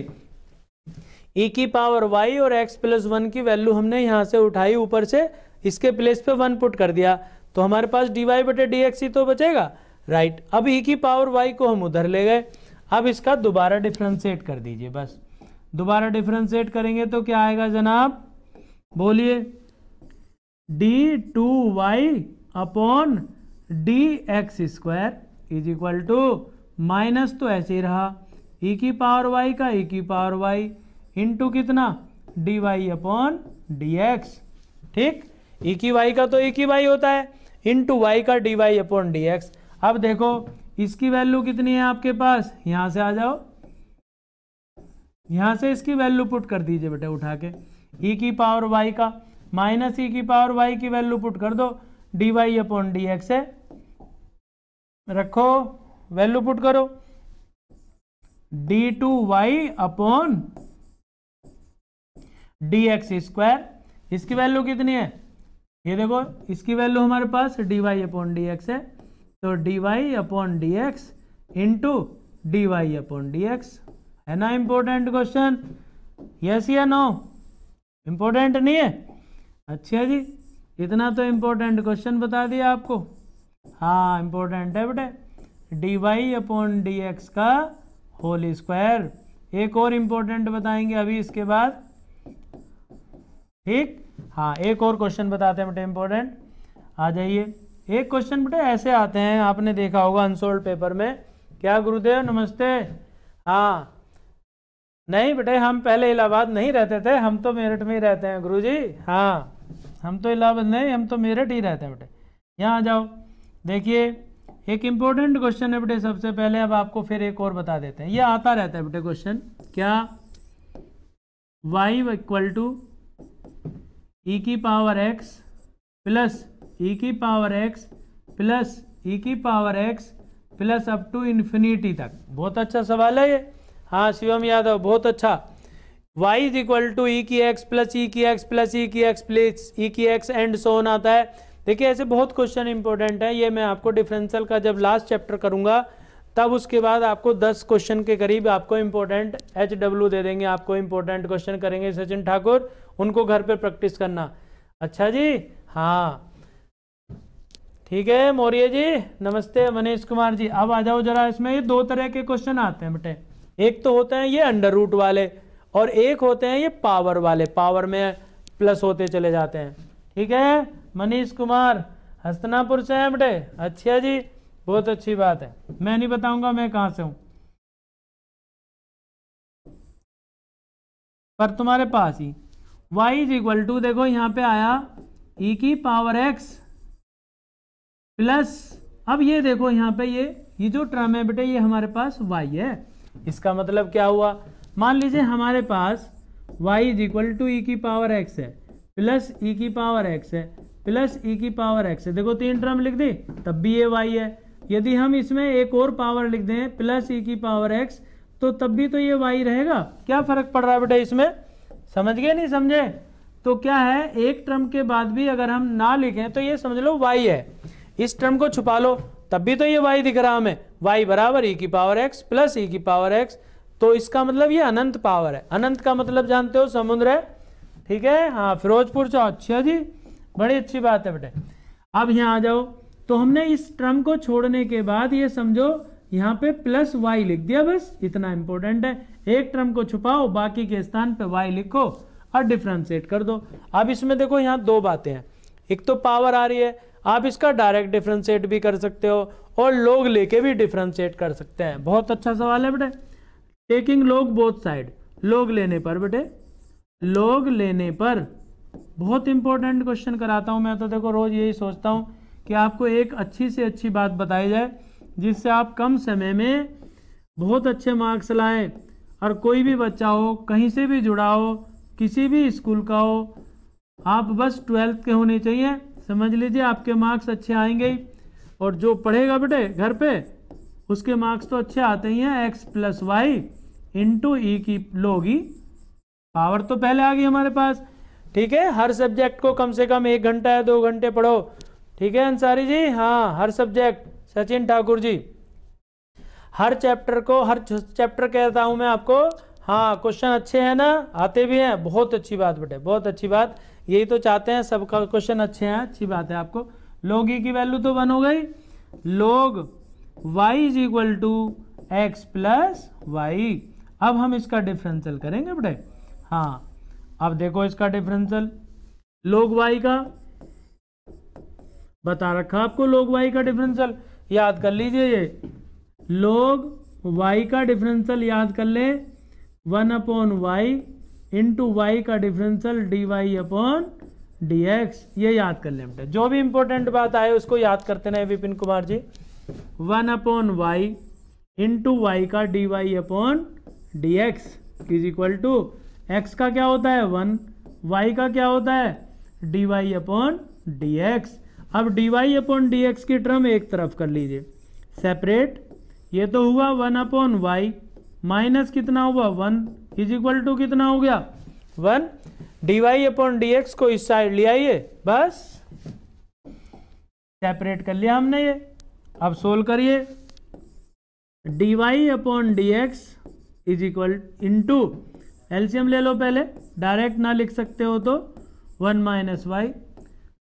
ई e की पावर वाई और एक्स प्लस वन की वैल्यू हमने यहाँ से उठाई ऊपर से इसके प्लेस पे वन पुट कर दिया तो हमारे पास डी वाई बटे डी एक्स ही तो बचेगा राइट अब ई e की पावर वाई को हम उधर ले गए अब इसका दोबारा डिफ्रेंशिएट कर दीजिए बस दोबारा डिफ्रेंशिएट करेंगे तो क्या आएगा जनाब बोलिए d two y upon D x square is equal to minus तो ऐसे ही रहा ई e की पावर वाई का ई की पावर वाई इंटू कितना d Y upon D x ठीक एक e ही वाई का तो एक e ही वाई होता है इंटू वाई का d Y upon D x अब देखो इसकी वैल्यू कितनी है आपके पास यहां से आ जाओ यहां से इसकी वैल्यू पुट कर दीजिए बेटा उठा के ई e की पावर वाई का माइनस ई की पावर वाई की वैल्यू पुट कर दो d Y upon D x है रखो वैल्यू पुट करो d two y upon D x square इसकी वैल्यू कितनी है ये देखो इसकी वैल्यू हमारे पास d Y upon D x है तो D Y upon D x into d Y upon D x है ना इम्पोर्टेंट क्वेश्चन यस या नो इम्पोर्टेंट नहीं है अच्छा जी इतना तो इम्पोर्टेंट क्वेश्चन बता दिया आपको हाँ इम्पोर्टेंट है बेटे d Y upon D x का होल स्क्वायर एक और इम्पोर्टेंट बताएंगे अभी इसके बाद ठीक हाँ एक और क्वेश्चन बताते हैं बेटे इंपॉर्टेंट आ जाइए एक क्वेश्चन बेटे ऐसे आते हैं आपने देखा होगा अनसोल्ड पेपर में क्या गुरुदेव नमस्ते हाँ नहीं बेटे हम पहले इलाहाबाद नहीं रहते थे हम तो मेरठ में ही रहते हैं गुरुजी हाँ हम तो इलाहाबाद नहीं हम तो मेरठ ही रहते हैं बेटे यहाँ आ जाओ देखिए एक इम्पोर्टेंट क्वेश्चन है बेटे सबसे पहले अब आपको फिर एक और बता देते हैं ये आता रहता है बेटे क्वेश्चन क्या y equal to e e की पावर एक्स प्लस ई की पावर एक्स प्लस ई की power x plus up to infinity तक बहुत अच्छा सवाल है ये हाँ शिवम यादव बहुत अच्छा y is equal to e की एक्स प्लस ई की एक्स प्लस ई की एक्स प्लस ई की एक्स एंड सोन आता है देखिए ऐसे बहुत क्वेश्चन इंपॉर्टेंट है ये मैं आपको डिफरेंशियल का जब लास्ट चैप्टर करूंगा तब उसके बाद आपको 10 क्वेश्चन के करीब आपको इंपॉर्टेंट एच डब्ल्यू दे देंगे आपको इंपॉर्टेंट क्वेश्चन करेंगे सचिन ठाकुर उनको घर पे प्रैक्टिस करना अच्छा जी हाँ ठीक है मौर्य जी नमस्ते मनीष कुमार जी अब आ जाओ जरा इसमें ये दो तरह के क्वेश्चन आते हैं बेटे एक तो होते हैं ये अंडर रूट वाले और एक होते हैं ये पावर वाले पावर में प्लस होते चले जाते हैं ठीक है मनीष कुमार हस्तनापुर से हैं बेटे अच्छा जी बहुत अच्छी बात है मैं नहीं बताऊंगा मैं कहाँ से हूँ पर तुम्हारे पास ही y इज इक्वल टू देखो यहाँ पे आया e की पावर x प्लस अब ये देखो यहाँ पे ये ये जो टर्म है बेटे ये हमारे पास y है इसका मतलब क्या हुआ मान लीजिए हमारे पास y is equal to e की पावर x है प्लस ई e की पावर x है प्लस ई e की पावर x है देखो तीन टर्म लिख दी तब भी ये y है यदि हम इसमें एक और पावर लिख दें प्लस ई e की पावर x तो तब भी तो ये y रहेगा क्या फर्क पड़ रहा है बेटा इसमें समझ गए नहीं समझे तो क्या है एक टर्म के बाद भी अगर हम ना लिखें तो ये समझ लो वाई है इस टर्म को छुपा लो तब भी तो ये वाई दिख रहा हमें वाई बराबर ई e की पावर एक्स प्लस ई की पावर एक्स तो इसका मतलब ये अनंत पावर है अनंत का मतलब जानते हो समुद्र है ठीक है हाँ फिरोजपुर से अच्छा जी बड़ी अच्छी बात है बेटे अब यहाँ आ जाओ तो हमने इस ट्रम को छोड़ने के बाद ये समझो यहाँ पे प्लस वाई लिख दिया बस इतना इंपॉर्टेंट है एक टर्म को छुपाओ बाकी के स्थान पे वाई लिखो और डिफ्रेंशिएट कर दो अब इसमें देखो यहाँ दो बातें हैं एक तो पावर आ रही है आप इसका डायरेक्ट डिफ्रेंशिएट भी कर सकते हो और लोग लेके भी डिफ्रेंशिएट कर सकते हैं बहुत अच्छा सवाल है बेटे टेकिंग लोग बोथ साइड लोग लेने पर बेटे लोग लेने पर बहुत इंपॉर्टेंट क्वेश्चन कराता हूं मैं तो देखो रोज यही सोचता हूं कि आपको एक अच्छी से अच्छी बात बताई जाए जिससे आप कम समय में बहुत अच्छे मार्क्स लाएं और कोई भी बच्चा हो कहीं से भी जुड़ा हो किसी भी स्कूल का हो आप बस ट्वेल्थ के होने चाहिए समझ लीजिए आपके मार्क्स अच्छे आएंगे और जो पढ़ेगा बेटे घर पे उसके मार्क्स तो अच्छे आते ही हैं x plus y into e की लोगी पावर तो पहले आ गई हमारे पास ठीक है हर सब्जेक्ट को कम से कम एक घंटा या दो घंटे पढ़ो ठीक है अंसारी जी हाँ हर सब्जेक्ट सचिन ठाकुर जी हर चैप्टर को हर चैप्टर कहता हूं मैं आपको हाँ क्वेश्चन अच्छे हैं ना आते भी हैं बहुत अच्छी बात बेटे बहुत अच्छी बात यही तो चाहते हैं सबका क्वेश्चन अच्छे हैं अच्छी बात है आपको लोग ई e की वैल्यू तो वन हो गई लोग y is equal to x plus y अब हम इसका डिफरेंशियल करेंगे बेटे हाँ अब देखो इसका डिफरेंशियल लोग वाई का बता रखा आपको लोग वाई का डिफरेंशियल याद कर लीजिए ये लोग वाई का डिफरेंशियल याद कर ले one upon y into y का differential d Y upon D x ये याद कर ले बेटा जो भी इंपॉर्टेंट बात आए उसको याद करते रहे Vipin Kumar ji one upon y into y का d Y upon D x is equal to x का क्या होता है वन वाई का क्या होता है d Y upon D x अब d Y upon D x की टर्म एक तरफ कर लीजिए सेपरेट ये तो हुआ वन अपॉन वाई माइनस कितना हुआ वन इज इक्वल टू कितना हो गया one d Y upon D x को इस साइड ले आइए बस सेपरेट कर लिया हमने ये अब सोल्व करिए d Y upon D x is equal into एल्शियम ले लो पहले डायरेक्ट ना लिख सकते हो तो वन माइनस वाई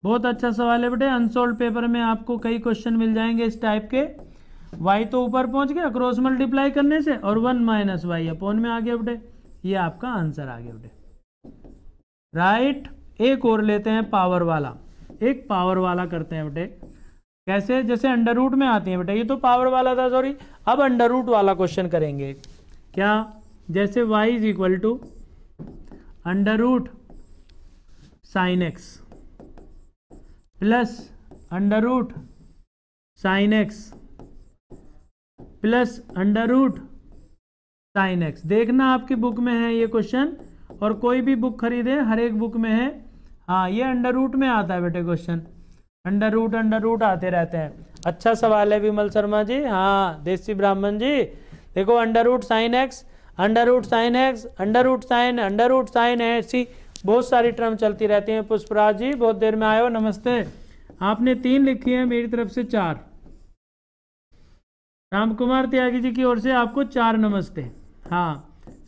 बहुत अच्छा सवाल है बेटे अनसोल्व पेपर में आपको कई क्वेश्चन मिल जाएंगे इस टाइप के वाई तो ऊपर पहुंच गया क्रॉस मल्टीप्लाई करने से और वन माइनस वाई अपोन में आ गया बेटे ये आपका आंसर आ गया बेटे राइट एक और लेते हैं पावर वाला एक पावर वाला करते हैं बेटे कैसे जैसे अंडर रूट में आती है बेटा ये तो पावर वाला था सॉरी अब अंडर रूट वाला क्वेश्चन करेंगे क्या जैसे y is equal to under root sine x plus under root sine x plus under root sine x देखना आपकी बुक में है ये क्वेश्चन और कोई भी बुक खरीदे हर एक बुक में है हाँ ये अंडर रूट में आता है बेटे question under root under root आते रहते हैं अच्छा सवाल है विमल शर्मा जी हाँ देसी ब्राह्मण जी देखो under root sine x under root sine x under root sine under root sine c बहुत सारी टर्म चलती रहती हैं पुष्पराज जी बहुत देर में आयो नमस्ते आपने तीन लिखी है मेरी तरफ से चार राम कुमार त्यागी जी की ओर से आपको चार नमस्ते हाँ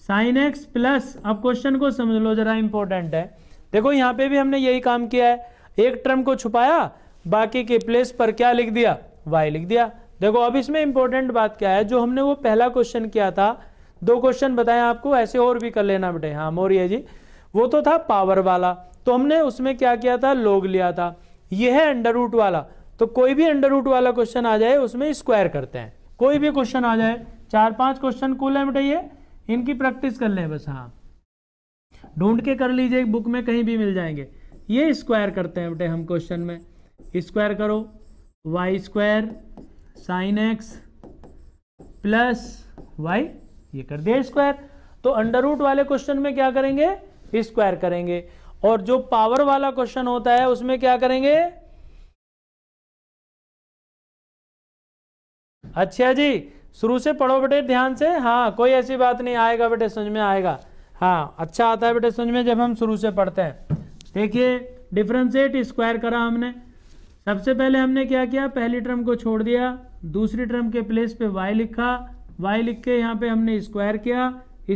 साइन एक्स प्लस अब क्वेश्चन को समझ लो जरा इंपॉर्टेंट है देखो यहाँ पे भी हमने यही काम किया है एक टर्म को छुपाया बाकी के प्लेस पर क्या लिख दिया वाई लिख दिया देखो अब इसमें इंपॉर्टेंट बात क्या है जो हमने वो पहला क्वेश्चन किया था दो क्वेश्चन बताए आपको ऐसे और भी कर लेना बेटे हाँ मोरिया जी वो तो था पावर वाला तो हमने उसमें क्या किया था लोग लिया था यह है अंडर रूट वाला तो कोई भी अंडर रूट वाला क्वेश्चन आ जाए उसमें स्क्वायर करते हैं कोई भी क्वेश्चन आ जाए चार पांच क्वेश्चन कुल है बताइए इनकी प्रैक्टिस कर लें बस हाँ ढूंढ के कर लीजिए बुक में कहीं भी मिल जाएंगे ये स्क्वायर करते हैं बेटे हम क्वेश्चन में स्क्वायर करो y square sine x plus y ये कर दिया स्क्वायर तो अंडर रूट वाले क्वेश्चन में क्या करेंगे स्क्वायर करेंगे और जो पावर वाला क्वेश्चन होता है उसमें क्या करेंगे अच्छा जी शुरू से पढ़ो बेटे ध्यान से हाँ कोई ऐसी बात नहीं आएगा बेटे समझ में आएगा हाँ अच्छा आता है बेटे समझ में जब हम शुरू से पढ़ते हैं देखिए डिफ्रेंशिएट स्क्वायर करा हमने सबसे पहले हमने क्या किया पहली टर्म को छोड़ दिया दूसरी टर्म के प्लेस पे y लिखा y लिख के यहाँ पे हमने स्क्वायर किया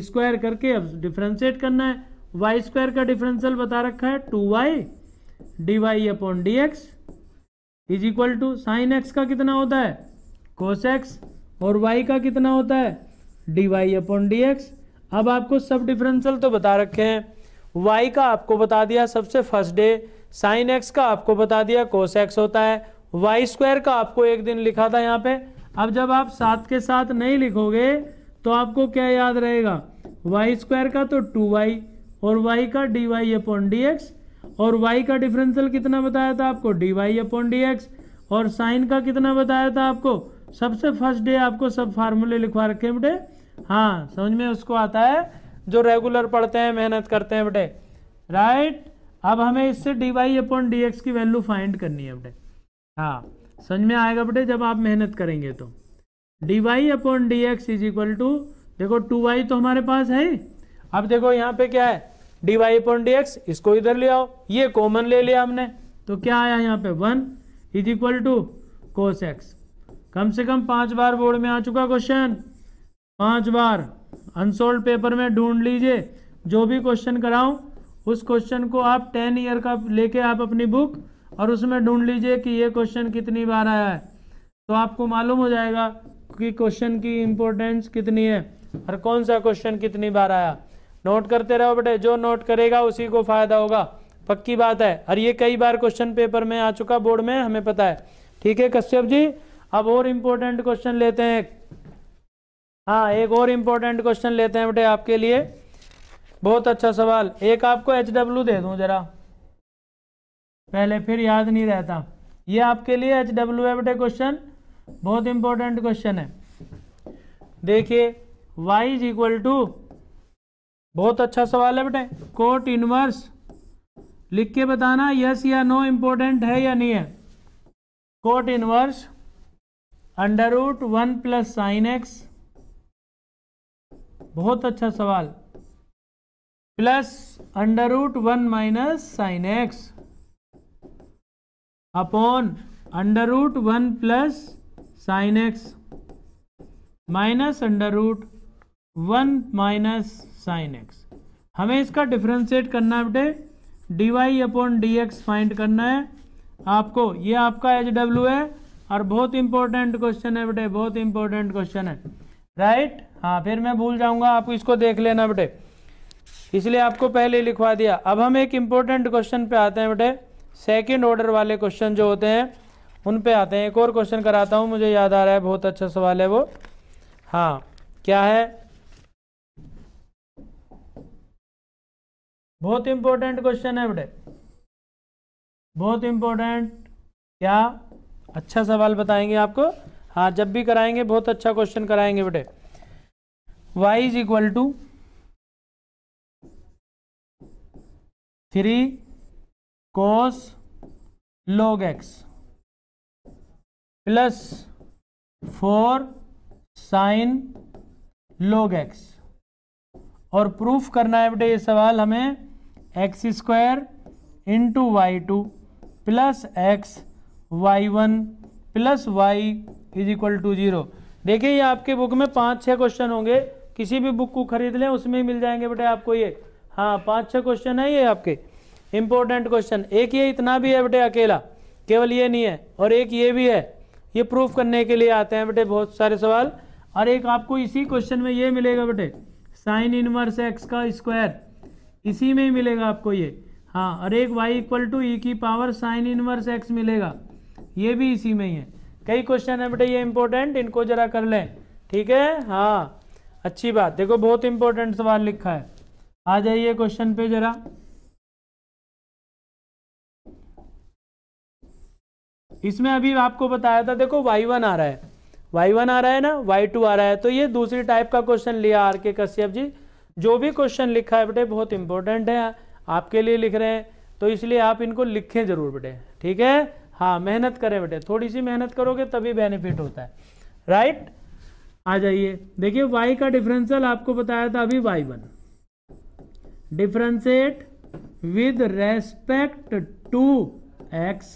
स्क्वायर करके अब डिफ्रेंशिएट करना है वाई स्क्वायर का डिफरेंशियल बता रखा है two y d Y upon D x is equal to sine x का कितना होता है कोस एक्स और वाई का कितना होता है d Y upon D x अब आपको सब डिफरेंशियल तो बता रखे हैं वाई का आपको बता दिया सबसे फर्स्ट डे साइन एक्स का आपको बता दिया कोस एक्स होता है वाई स्क्वायर का आपको एक दिन लिखा था यहाँ पे अब जब आप सात के साथ नहीं लिखोगे तो आपको क्या याद रहेगा वाई स्क्वायर का तो टू वाई और y का d Y upon D x और y का डिफरेंशियल कितना बताया था आपको dy वाई अपॉन और साइन का कितना बताया था आपको सबसे फर्स्ट डे आपको सब फार्मूले लिखवा रखे हैं बेटे हाँ समझ में उसको आता है जो रेगुलर पढ़ते हैं मेहनत करते हैं बेटे राइट अब हमें इससे dy वाई अपॉन की वैल्यू फाइंड करनी है बेटे हाँ समझ में आएगा बेटे जब आप मेहनत करेंगे तो dy y upon D x is equal to देखो टू वाई तो हमारे पास है अब देखो यहाँ पे क्या है d Y upon D x इसको इधर ले आओ ये कॉमन ले लिया हमने तो क्या आया यहाँ पे one is equal to cos x कम से कम पांच बार बोर्ड में आ चुका क्वेश्चन पांच बार अनसोल्व पेपर में ढूंढ लीजिए जो भी क्वेश्चन कराऊं उस क्वेश्चन को आप टेन ईयर का लेके आप अपनी बुक और उसमें ढूंढ लीजिए कि ये क्वेश्चन कितनी बार आया है तो आपको मालूम हो जाएगा कि क्वेश्चन की इम्पोर्टेंस कितनी है और कौन सा क्वेश्चन कितनी बार आया नोट करते रहो बेटे जो नोट करेगा उसी को फायदा होगा पक्की बात है और ये कई बार क्वेश्चन पेपर में आ चुका बोर्ड में हमें पता है ठीक है कश्यप जी अब और इम्पोर्टेंट क्वेश्चन लेते हैं हाँ एक और इम्पोर्टेंट क्वेश्चन लेते हैं बेटे आपके लिए बहुत अच्छा सवाल एक आपको एच डब्ल्यू दे दूँ जरा पहले फिर याद नहीं रहता ये आपके लिए एच डब्ल्यू है बेटे क्वेश्चन बहुत इंपॉर्टेंट क्वेश्चन है देखिए y इज इक्वल टू बहुत अच्छा सवाल है बेटे कोट इनवर्स लिख के बताना यस या नो इम्पोर्टेंट है या नहीं है cot inverse under root one plus sine x बहुत अच्छा सवाल plus under root one minus sine x upon under root one plus sine x minus under root one minus sine x हमें इसका differentiate करना है बेटे d Y upon D x find करना है आपको ये आपका एच डब्ल्यू है और बहुत इंपॉर्टेंट क्वेश्चन है बेटे बहुत इंपॉर्टेंट क्वेश्चन है राइट right? हाँ फिर मैं भूल जाऊंगा आप इसको देख लेना बेटे इसलिए आपको पहले लिखवा दिया अब हम एक इंपॉर्टेंट क्वेश्चन पे आते हैं बेटे सेकेंड ऑर्डर वाले क्वेश्चन जो होते हैं उन पे आते हैं एक और क्वेश्चन कराता हूँ मुझे याद आ रहा है बहुत अच्छा सवाल है वो हाँ क्या है बहुत इंपॉर्टेंट क्वेश्चन है बेटे बहुत इंपॉर्टेंट क्या अच्छा सवाल बताएंगे आपको हाँ जब भी कराएंगे बहुत अच्छा क्वेश्चन कराएंगे बेटे y is equal to three cos log x plus four sine log x और प्रूफ करना है बेटे ये सवाल हमें x square into y two plus x y one plus Y is equal to zero देखिए ये आपके बुक में पाँच छः क्वेश्चन होंगे किसी भी बुक को खरीद लें उसमें ही मिल जाएंगे बेटे आपको ये हाँ पाँच छः क्वेश्चन है ये आपके इंपॉर्टेंट क्वेश्चन एक ये इतना भी है बेटे अकेला केवल ये नहीं है और एक ये भी है ये प्रूफ करने के लिए आते हैं बेटे बहुत सारे सवाल और एक आपको इसी क्वेश्चन में ये मिलेगा बेटे साइन इनवर्स एक्स का स्क्वायर इसी में ही मिलेगा आपको ये हाँ और एक वाई इक्वल टू ई की पावर साइन इनवर्स एक्स मिलेगा ये भी इसी में ही है कई क्वेश्चन है बेटा ये इंपॉर्टेंट इनको जरा कर लें ठीक है हाँ अच्छी बात देखो बहुत इंपॉर्टेंट सवाल लिखा है आ जाइए क्वेश्चन पे जरा इसमें अभी आपको बताया था देखो वाई वन आ रहा है वाई वन आ रहा है ना वाई टू आ रहा है तो ये दूसरी टाइप का क्वेश्चन लिया आर के कश्यप जी जो भी क्वेश्चन लिखा है बेटे बहुत इंपॉर्टेंट है आपके लिए लिख रहे हैं तो इसलिए आप इनको लिखें जरूर बेटे ठीक है हाँ मेहनत करें बेटे थोड़ी सी मेहनत करोगे तभी बेनिफिट होता है राइट आ जाइए देखिए वाई का डिफरेंशियल आपको बताया था अभी y one differentiate with respect to x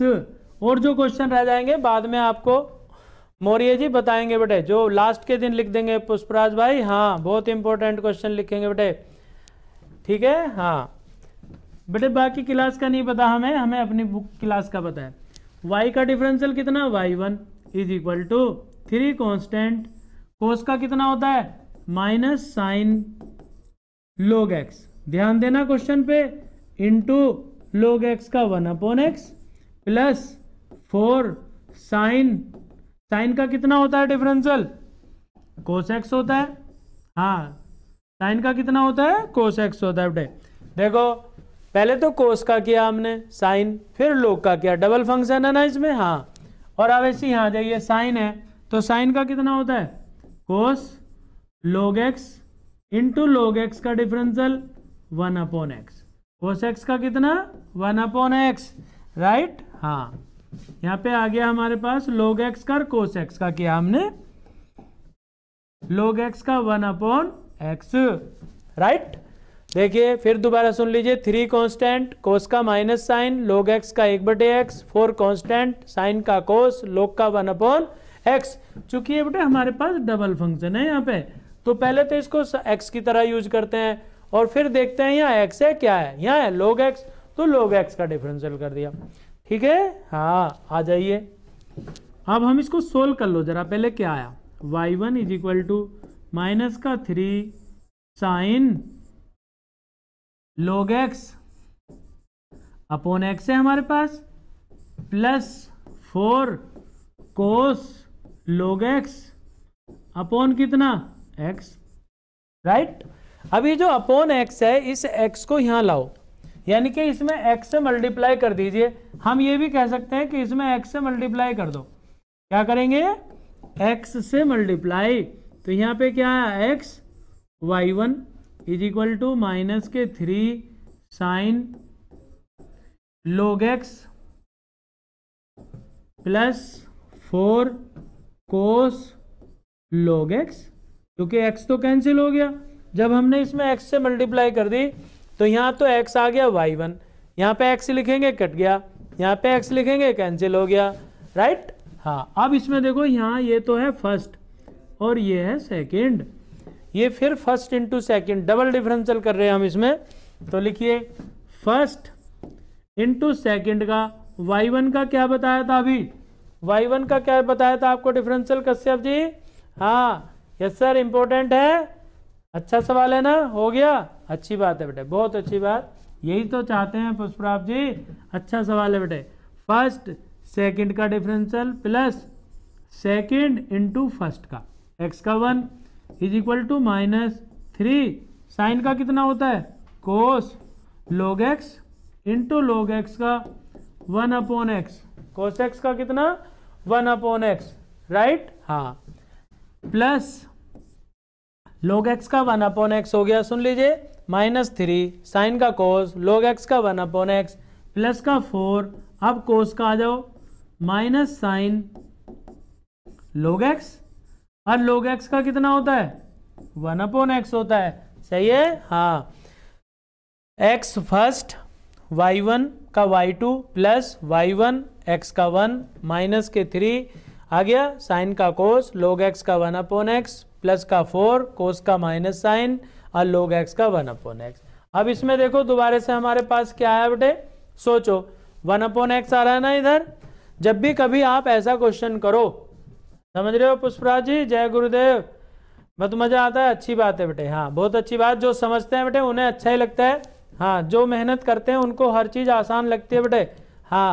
और जो क्वेश्चन रह जाएंगे बाद में आपको मौर्य जी बताएंगे बेटे जो लास्ट के दिन लिख देंगे पुष्पराज भाई हाँ बहुत इंपॉर्टेंट क्वेश्चन लिखेंगे बेटे ठीक है हाँ बेटे बाकी क्लास का नहीं पता हमें हमें अपनी बुक क्लास का पता है वाई का डिफरेंशियल कितना y one is equal to three constant cos का कितना होता है माइनस साइन लोग एक्स ध्यान देना क्वेश्चन पे इंटू लोग एक्स का one upon x plus four sine sine का कितना होता है डिफरेंशियल एक्स होता है हाँ साइन का कितना होता है एक्स होता है बेटे देखो पहले तो कोस का किया हमने साइन फिर लोग का किया डबल फंक्शन है ना इसमें हाँ और अब ऐसे यहाँ जाइए साइन है तो साइन का कितना होता है cos log x into log x का differential one upon x cos x का कितना वन अपॉन एक्स राइट हाँ यहां पे आ गया हमारे पास लोग एक्स का कोस एक्स का किया हमने लोग एक्स का वन अपॉन एक्स राइट देखिए फिर दोबारा सुन लीजिए थ्री कांस्टेंट कोस का माइनस साइन लोग एक्स का एक बटे एक्स फोर कॉन्स्टेंट साइन का कोस लोग का वन अपॉन एक्स चूंकि ये बेटे हमारे पास डबल फंक्शन है यहाँ पे तो पहले तो इसको एक्स की तरह यूज करते हैं और फिर देखते हैं यहाँ एक्स है क्या है यहाँ है लोग एक्स तो लोग एक्स का डिफरेंशियल कर दिया ठीक है हाँ आ जाइए अब हम इसको सोल्व कर लो जरा पहले क्या आया y one is equal to minus का three sine log x upon x है हमारे पास plus four cos log x upon कितना एक्स राइट अब अभी जो अपोन एक्स है इस एक्स को यहां लाओ यानी कि इसमें एक्स से मल्टीप्लाई कर दीजिए हम ये भी कह सकते हैं कि इसमें एक्स से मल्टीप्लाई कर दो क्या करेंगे एक्स से मल्टीप्लाई तो यहाँ पे क्या है x y one is equal to minus के three sine log x plus four cos log x क्योंकि एक्स तो कैंसिल हो गया जब हमने इसमें एक्स से मल्टीप्लाई कर दी तो यहाँ तो एक्स आ गया वाई वन यहाँ पे एक्स लिखेंगे कट गया यहाँ पे एक्स लिखेंगे कैंसिल हो गया राइट हाँ अब इसमें देखो यहाँ ये तो है फर्स्ट और ये है सेकेंड ये फिर first into second double differential कर रहे हैं हम इसमें तो लिखिए फर्स्ट इंटू सेकेंड का वाई वन का क्या बताया था अभी वाई वन का क्या बताया था आपको डिफरेंशियल कश्यप जी हाँ यस सर इंपॉर्टेंट है अच्छा सवाल है ना हो गया अच्छी बात है बेटे बहुत अच्छी बात यही तो चाहते हैं पुष्पराव जी अच्छा सवाल है बेटे फर्स्ट सेकंड का differential plus second into first का एक्स का one is equal to minus three sine का कितना होता है cos log x into log x का one upon x cos x का कितना वन अपोन एक्स राइट हाँ प्लस लोग एक्स का वन अपॉन एक्स हो गया सुन लीजिए माइनस थ्री साइन का कोस लोग एक्स का वन अपॉन एक्स प्लस का फोर अब कोस का आ जाओ माइनस साइन लोग एक्स और लोग एक्स का कितना होता है वन अपॉन एक्स होता है सही है हाँ एक्स फर्स्ट वाई वन का y two plus y one x का वन माइनस के थ्री आ गया साइन का कोस लोग एक्स का वन अपॉन एक्स प्लस का फोर कोस का माइनस साइन और लोग एक्स का वन अपॉन एक्स अब इसमें देखो दोबारे से हमारे पास क्या आया बेटे सोचो वन अपॉन एक्स आ रहा है ना इधर जब भी कभी आप ऐसा क्वेश्चन करो समझ रहे हो पुष्पराज जी जय गुरुदेव बहुत मज़ा आता है अच्छी बात है बेटे हाँ बहुत अच्छी बात जो समझते हैं बेटे उन्हें अच्छा ही लगता है हाँ जो मेहनत करते हैं उनको हर चीज़ आसान लगती है बेटे हाँ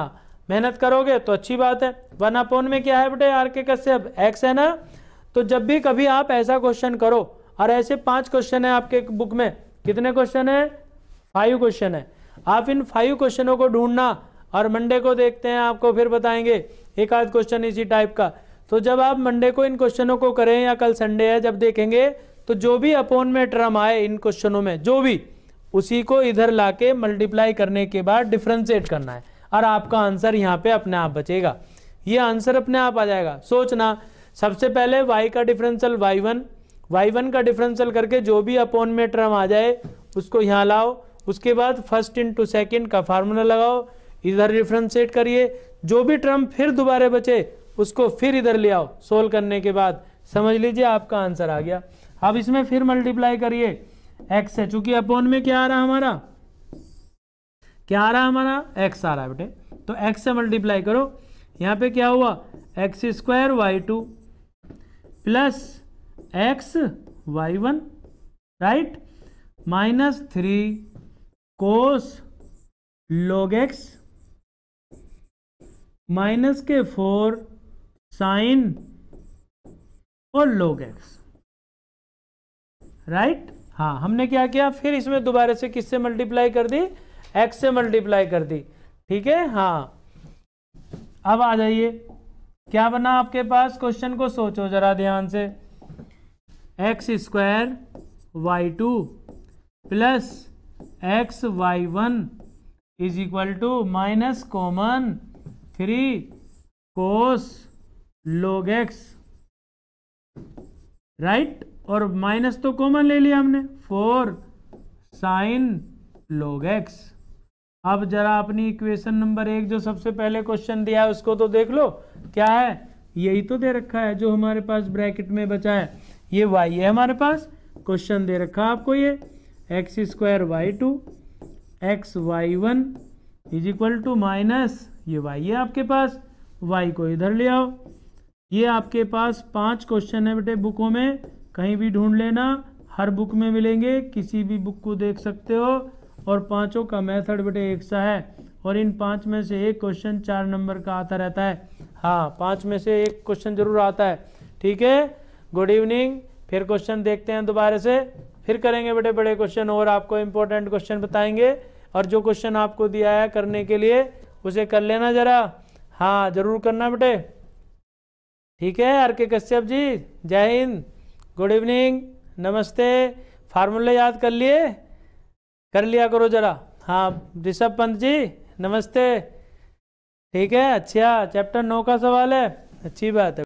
मेहनत करोगे तो अच्छी बात है वन अपोन में क्या है बेटे आर के कश्यप एक्स है ना तो जब भी कभी आप ऐसा क्वेश्चन करो और ऐसे पांच क्वेश्चन है आपके बुक में कितने क्वेश्चन है फाइव क्वेश्चन है आप इन फाइव क्वेश्चनों को ढूंढना और मंडे को देखते हैं आपको फिर बताएंगे एक आध क्वेश्चन इसी टाइप का तो जब आप मंडे को इन क्वेश्चनों को करें या कल संडे है जब देखेंगे तो जो भी अपोन में आए इन क्वेश्चनों में जो भी उसी को इधर लाके मल्टीप्लाई करने के बाद डिफ्रेंशिएट करना है और आपका आंसर यहाँ पे अपने आप बचेगा ये आंसर अपने आप आ जाएगा सोचना सबसे पहले वाई का differential y one y one का डिफरेंशियल करके जो भी अपॉन में टर्म आ जाए उसको यहाँ लाओ उसके बाद फर्स्ट इंटू सेकेंड का फार्मूला लगाओ इधर डिफ्रेंशिएट करिए जो भी टर्म फिर दोबारा बचे उसको फिर इधर ले आओ सोल्व करने के बाद समझ लीजिए आपका आंसर आ गया अब इसमें फिर मल्टीप्लाई करिए एक्स है चूंकि अपॉन में क्या आ रहा हमारा क्या आ रहा हमारा एक्स आ रहा है बेटे तो एक्स से मल्टीप्लाई करो यहाँ पे क्या हुआ x square y two plus x y one right minus three cos log x minus के फोर साइन और लॉग एक्स राइट हाँ हमने क्या किया फिर इसमें दोबारा से किससे मल्टीप्लाई कर दी एक्स से मल्टीप्लाई कर दी ठीक है हाँ अब आ जाइए क्या बना आपके पास क्वेश्चन को सोचो जरा ध्यान से x square y two plus x y one is equal to minus common three cos log x right और माइनस तो कॉमन ले लिया हमने फोर साइन लोग एक्स अब जरा अपनी इक्वेशन नंबर एक जो सबसे पहले क्वेश्चन दिया है उसको तो देख लो क्या है यही तो दे रखा है जो हमारे पास ब्रैकेट में बचा है ये वाई है हमारे पास क्वेश्चन दे रखा है आपको ये x square y two x y one is equal to minus ये वाई है आपके पास वाई को इधर ले आओ ये आपके पास पांच क्वेश्चन है बेटे बुकों में कहीं भी ढूंढ लेना हर बुक में मिलेंगे किसी भी बुक को देख सकते हो और पाँचों का मेथड बेटे एक सा है और इन पाँच में से एक क्वेश्चन चार नंबर का आता रहता है हाँ पाँच में से एक क्वेश्चन जरूर आता है ठीक है गुड इवनिंग फिर क्वेश्चन देखते हैं दोबारा से फिर करेंगे बेटे बड़े क्वेश्चन और आपको इम्पोर्टेंट क्वेश्चन बताएंगे और जो क्वेश्चन आपको दिया है करने के लिए उसे कर लेना ज़रा हाँ ज़रूर करना बेटे ठीक है आर के कश्यप जी जय हिंद गुड इवनिंग नमस्ते फार्मूले याद कर लिए कर लिया करो जरा हाँ ऋषभ पंत जी नमस्ते ठीक है अच्छा चैप्टर नौ का सवाल है अच्छी बात है